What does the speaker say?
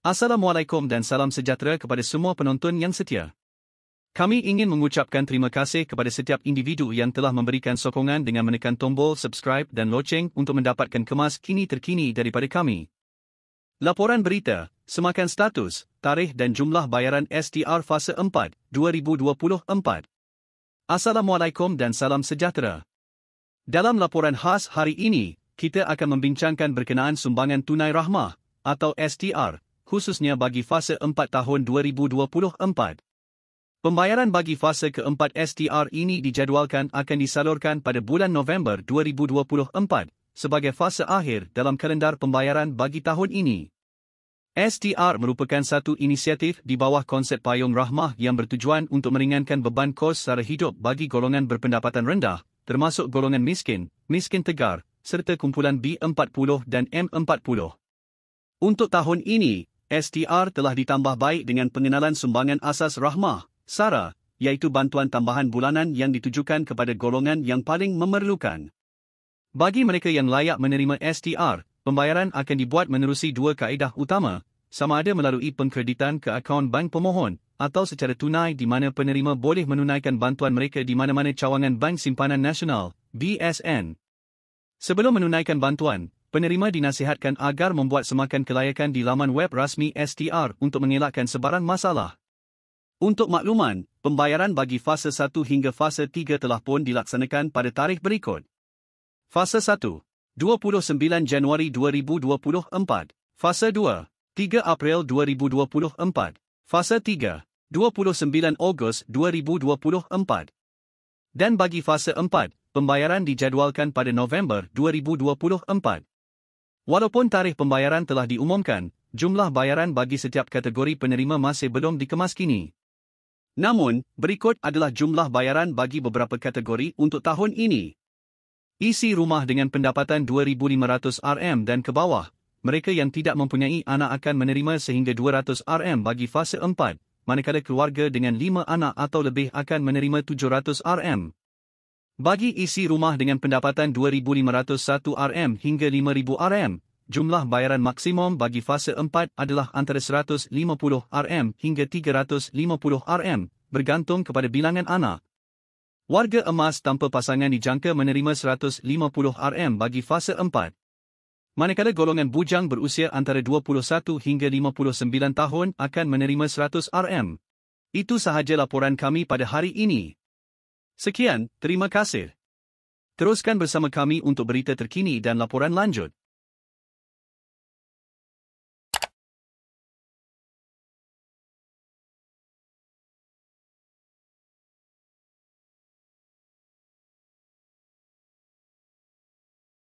Assalamualaikum dan salam sejahtera kepada semua penonton yang setia. Kami ingin mengucapkan terima kasih kepada setiap individu yang telah memberikan sokongan dengan menekan tombol subscribe dan loceng untuk mendapatkan kemas kini terkini daripada kami. Laporan berita, semakan status, tarikh dan jumlah bayaran STR fasa 4 2024. Assalamualaikum dan salam sejahtera. Dalam laporan khas hari ini, kita akan membincangkan berkenaan sumbangan tunai rahmah atau STR khususnya bagi fasa 4 tahun 2024. Pembayaran bagi fasa keempat STR ini dijadualkan akan disalurkan pada bulan November 2024 sebagai fasa akhir dalam kalendar pembayaran bagi tahun ini. STR merupakan satu inisiatif di bawah konsep payung rahmah yang bertujuan untuk meringankan beban kos sara hidup bagi golongan berpendapatan rendah, termasuk golongan miskin, miskin tegar, serta kumpulan B40 dan M40. Untuk tahun ini, STR telah ditambah baik dengan pengenalan sumbangan asas rahmah, SARA, iaitu bantuan tambahan bulanan yang ditujukan kepada golongan yang paling memerlukan. Bagi mereka yang layak menerima STR, pembayaran akan dibuat menerusi dua kaedah utama, sama ada melalui pengkreditan ke akaun bank pemohon atau secara tunai di mana penerima boleh menunaikan bantuan mereka di mana-mana cawangan Bank Simpanan Nasional, BSN. Sebelum menunaikan bantuan, penerima dinasihatkan agar membuat semakan kelayakan di laman web rasmi STR untuk mengelakkan sebarang masalah. Untuk makluman, pembayaran bagi fasa 1 hingga fasa 3 telah pun dilaksanakan pada tarikh berikut. Fasa 1, 29 Januari 2024. Fasa 2, 3 April 2024. Fasa 3, 29 Ogos 2024. Dan bagi fasa 4, pembayaran dijadualkan pada November 2024. Walaupun tarikh pembayaran telah diumumkan, jumlah bayaran bagi setiap kategori penerima masih belum dikemaskini. Namun, berikut adalah jumlah bayaran bagi beberapa kategori untuk tahun ini. Isi rumah dengan pendapatan 2,500 RM dan ke bawah, mereka yang tidak mempunyai anak akan menerima sehingga 200 RM bagi fase 4, manakala keluarga dengan 5 anak atau lebih akan menerima 700 RM. Bagi isi rumah dengan pendapatan 2,501 RM hingga 5,000 RM, jumlah bayaran maksimum bagi fasa 4 adalah antara 150 RM hingga 350 RM, bergantung kepada bilangan anak. Warga emas tanpa pasangan dijangka menerima 150 RM bagi fasa 4. Manakala golongan bujang berusia antara 21 hingga 59 tahun akan menerima 100 RM. Itu sahaja laporan kami pada hari ini. Sekian, terima kasih. Teruskan bersama kami untuk berita terkini dan laporan lanjut.